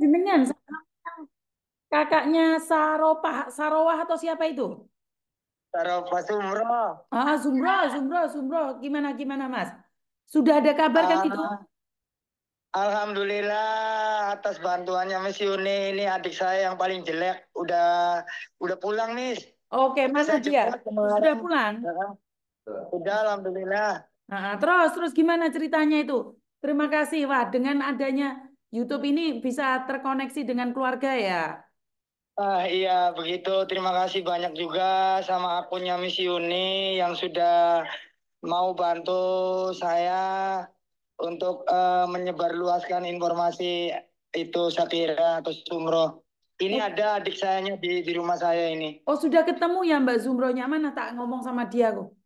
jenengan kakaknya Saropah Sarowah atau siapa itu Saropa Sumro ah Sumro Sumro Sumro gimana gimana Mas sudah ada kabar kan itu Alhamdulillah atas bantuannya Miss Yuni ini adik saya yang paling jelek udah udah pulang nih Oke Mas Nadia sudah pulang sudah Alhamdulillah nah, terus terus gimana ceritanya itu Terima kasih Wah dengan adanya YouTube ini bisa terkoneksi dengan keluarga ya? Ah, iya, begitu. Terima kasih banyak juga sama akunnya Miss Yuni yang sudah mau bantu saya untuk uh, menyebarluaskan informasi itu Sapira atau Sumro. Ini oh. ada adik sayanya di, di rumah saya ini. Oh, sudah ketemu ya Mbak Zumronya? Mana tak ngomong sama dia kok?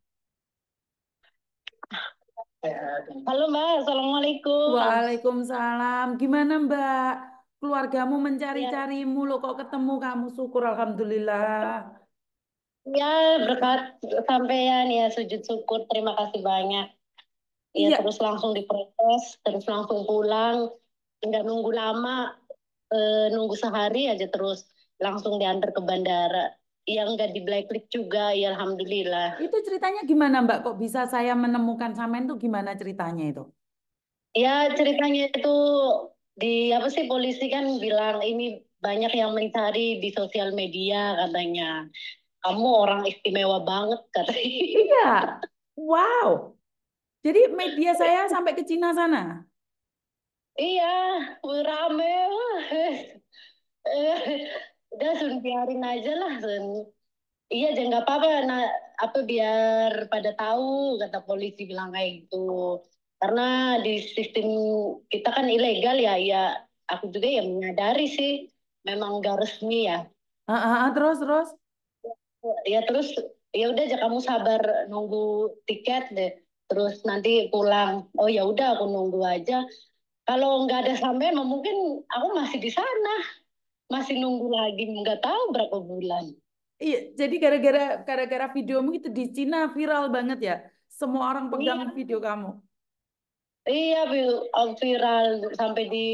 Halo Mbak, Assalamualaikum. Waalaikumsalam. Gimana Mbak? Keluargamu mencari carimu ya. kok ketemu kamu syukur Alhamdulillah. Ya berkat sampean ya sujud syukur terima kasih banyak. Ya, ya. terus langsung diproses, terus langsung pulang, nggak nunggu lama, e, nunggu sehari aja terus langsung diantar ke bandara yang nggak di blacklist juga ya alhamdulillah itu ceritanya gimana mbak kok bisa saya menemukan samen tuh gimana ceritanya itu ya ceritanya itu di apa sih polisi kan bilang ini banyak yang mencari di sosial media katanya kamu orang istimewa banget katanya iya wow jadi media saya sampai ke Cina sana iya rame udah sun biarin aja lah sun iya jangan nggak apa-apa nah, apa biar pada tahu kata polisi bilang kayak gitu karena di sistem kita kan ilegal ya ya aku juga yang menyadari sih memang gak resmi ya ah, ah, ah terus terus ya, ya terus ya udah aja kamu sabar nunggu tiket deh terus nanti pulang oh ya udah aku nunggu aja kalau nggak ada sampean mungkin aku masih di sana masih nunggu lagi nggak tahu berapa bulan iya jadi gara-gara gara-gara videomu itu di Cina viral banget ya semua orang pegang iya. video kamu iya viral sampai di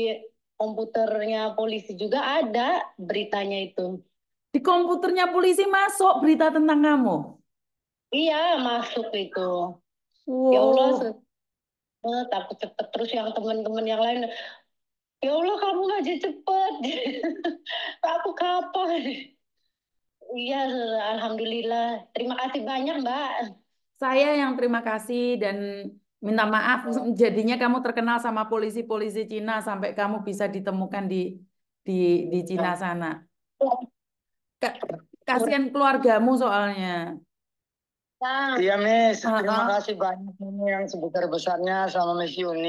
komputernya polisi juga ada beritanya itu di komputernya polisi masuk berita tentang kamu iya masuk itu ya wow. ya Allah Oh, takut cepet terus yang teman-teman yang lain ya Allah kamu ngaji cepet aku kapan iya alhamdulillah terima kasih banyak mbak saya yang terima kasih dan minta maaf jadinya kamu terkenal sama polisi-polisi Cina sampai kamu bisa ditemukan di di di Cina ya. sana ya. Ka kasihan keluargamu soalnya ya. Iya, Miss. Ah, terima ah. kasih banyak ini yang sebesar-besarnya sama Miss Yuni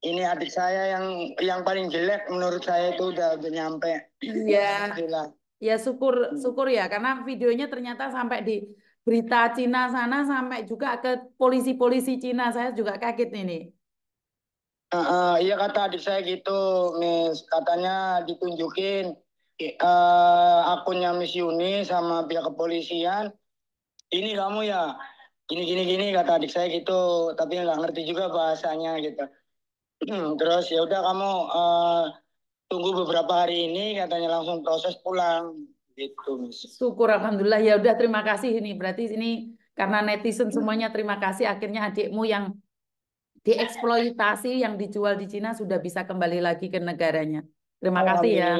ini adik saya yang yang paling jelek menurut saya itu udah, udah nyampe. Iya. Ya syukur syukur ya karena videonya ternyata sampai di berita Cina sana sampai juga ke polisi-polisi Cina saya juga kaget ini. Uh, uh, iya kata adik saya gitu, Miss. Katanya ditunjukin uh, akunnya Miss Yuni sama pihak kepolisian. Ini kamu ya, gini gini gini kata adik saya gitu. Tapi nggak ngerti juga bahasanya gitu. Hmm, terus ya udah kamu uh, tunggu beberapa hari ini katanya langsung proses pulang gitu syukur alhamdulillah ya udah terima kasih ini berarti ini karena netizen hmm. semuanya terima kasih akhirnya adikmu yang dieksploitasi yang dijual di Cina sudah bisa kembali lagi ke negaranya. Terima kasih ya.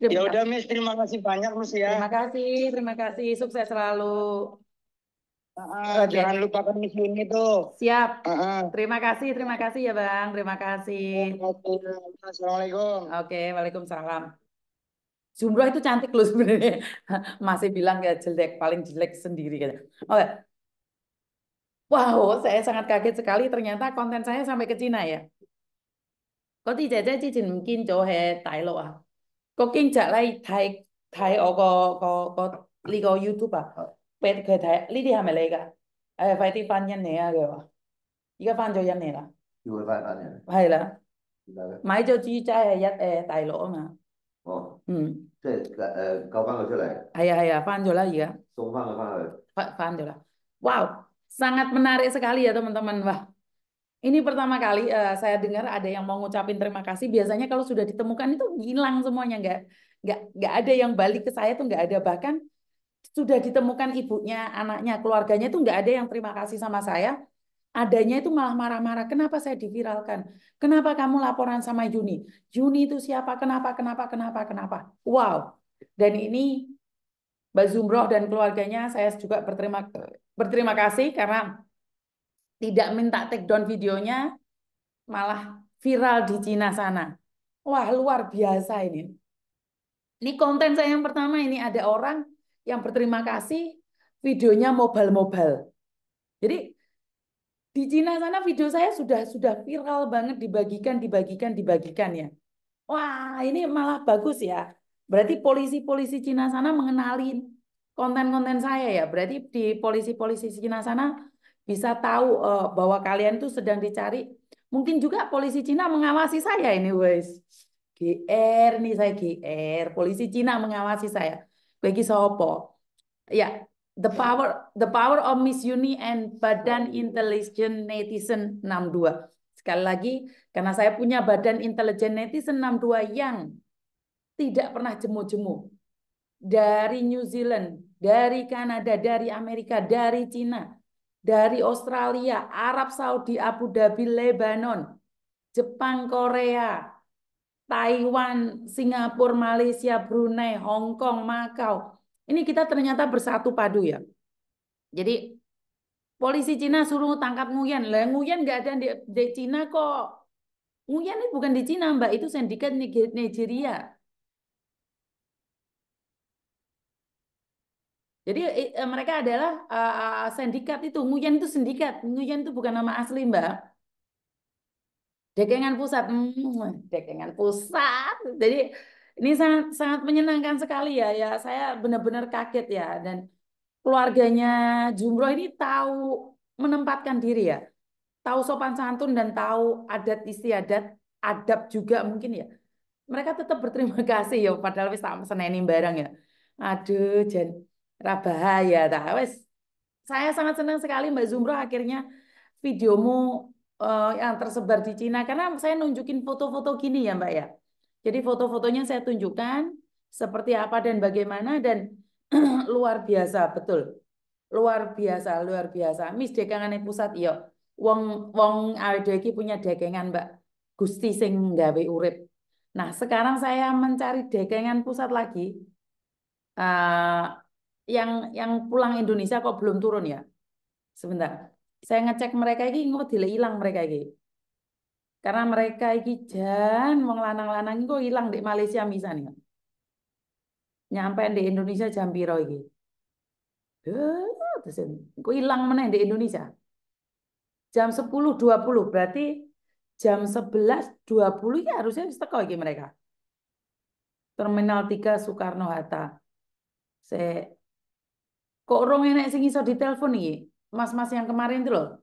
Ya, ya udah Miss, terima kasih banyak Miss ya. Terima kasih, terima kasih, sukses selalu. Jangan lupa misi ini tuh. Siap. Uh-uh. Terima kasih, terima kasih ya Bang. Terima kasih. Assalamualaikum. Oke, okay, waalaikumsalam. Jumroh itu cantik loh sebenarnya. Masih bilang ya jelek, paling jelek sendiri. Gitu. Oke. Okay. Wow, saya sangat kaget sekali. Ternyata konten saya sampai ke Cina ya. kok kok mungkin lagi jauh lo ah. Có 啲姐姐之前唔見咗喺大陸啊，個經濟咧睇睇我個個個呢個 YouTube ah 俾佢睇，呢啲係咪你㗎？誒、哎，快啲翻印尼啊！佢話：而家翻咗印尼啦。叫佢翻翻印。係啦。點解咧？買咗豬仔係一誒大陸啊嘛。哦。嗯。即係誒救翻佢出嚟。係啊係啊，翻咗啦而家。送翻佢翻去。翻翻咗啦。Wow, sangat menarik sekali ya teman-teman. Wah, ini pertama kali uh, saya dengar ada yang mau ngucapin terima kasih. Biasanya kalau sudah ditemukan itu hilang semuanya, nggak nggak nggak ada yang balik ke saya tuh nggak ada. Bahkan sudah ditemukan ibunya, anaknya, keluarganya itu nggak ada yang terima kasih sama saya. Adanya itu malah marah-marah. Kenapa saya diviralkan? Kenapa kamu laporan sama Juni? Juni itu siapa? Kenapa? Kenapa? Kenapa? Kenapa? Wow. Dan ini Mbak Zumroh dan keluarganya saya juga berterima berterima kasih karena tidak minta take down videonya, malah viral di Cina sana. Wah, luar biasa ini. Ini konten saya yang pertama ini ada orang yang berterima kasih videonya mobile-mobile. Jadi di Cina sana video saya sudah sudah viral banget dibagikan dibagikan dibagikan ya. Wah, ini malah bagus ya. Berarti polisi-polisi Cina sana mengenalin konten-konten saya ya. Berarti di polisi-polisi Cina sana bisa tahu uh, bahwa kalian tuh sedang dicari. Mungkin juga polisi Cina mengawasi saya ini, guys. GR nih saya GR, polisi Cina mengawasi saya bagi sopo ya the ya. power the power of Miss Uni and Badan intelijen Netizen 62 sekali lagi karena saya punya Badan intelijen Netizen 62 yang tidak pernah jemu-jemu dari New Zealand dari Kanada dari Amerika dari Cina dari Australia Arab Saudi Abu Dhabi Lebanon Jepang Korea Taiwan, Singapura, Malaysia, Brunei, Hong Kong, Makau. Ini kita ternyata bersatu padu ya. Jadi polisi Cina suruh tangkap Nguyen. Lah Nguyen nggak ada di, di Cina kok. Nguyen ini bukan di Cina, Mbak. Itu sindikat Nigeria. Jadi eh, mereka adalah uh, sindikat itu. Nguyen itu sindikat. Nguyen itu bukan nama asli, Mbak Dekengan pusat, hmm, dekengan pusat. Jadi ini sangat sangat menyenangkan sekali ya. Ya saya benar-benar kaget ya dan keluarganya Jumroh ini tahu menempatkan diri ya. Tahu sopan santun dan tahu adat istiadat, adab juga mungkin ya. Mereka tetap berterima kasih ya padahal wis tak seneni barang ya. Aduh, jen rabahaya ta wis. Saya sangat senang sekali Mbak Zumroh akhirnya videomu uh, yang tersebar di Cina karena saya nunjukin foto-foto gini ya Mbak ya. Jadi foto-fotonya saya tunjukkan seperti apa dan bagaimana dan luar biasa betul. Luar biasa, luar biasa. Mis dekangane pusat yo. Iya. Wong wong awake iki punya dekengan Mbak. Gusti sing nggawe urip. Nah, sekarang saya mencari dekengan pusat lagi. Uh, yang yang pulang Indonesia kok belum turun ya? Sebentar saya ngecek mereka ini nggak dilehilang hilang mereka ini Karena mereka iki jan mau lanang-lanang hilang hilang di Malaysia misalnya. Nyampe di Indonesia jam piro ini Duh, hilang mana di Indonesia. Jam sepuluh dua puluh berarti jam sebelas dua puluh ya harusnya bisa teko iki mereka. Terminal tiga Soekarno Hatta. saya, kok orang enek sing iso ditelepon iki? mas-mas yang kemarin itu loh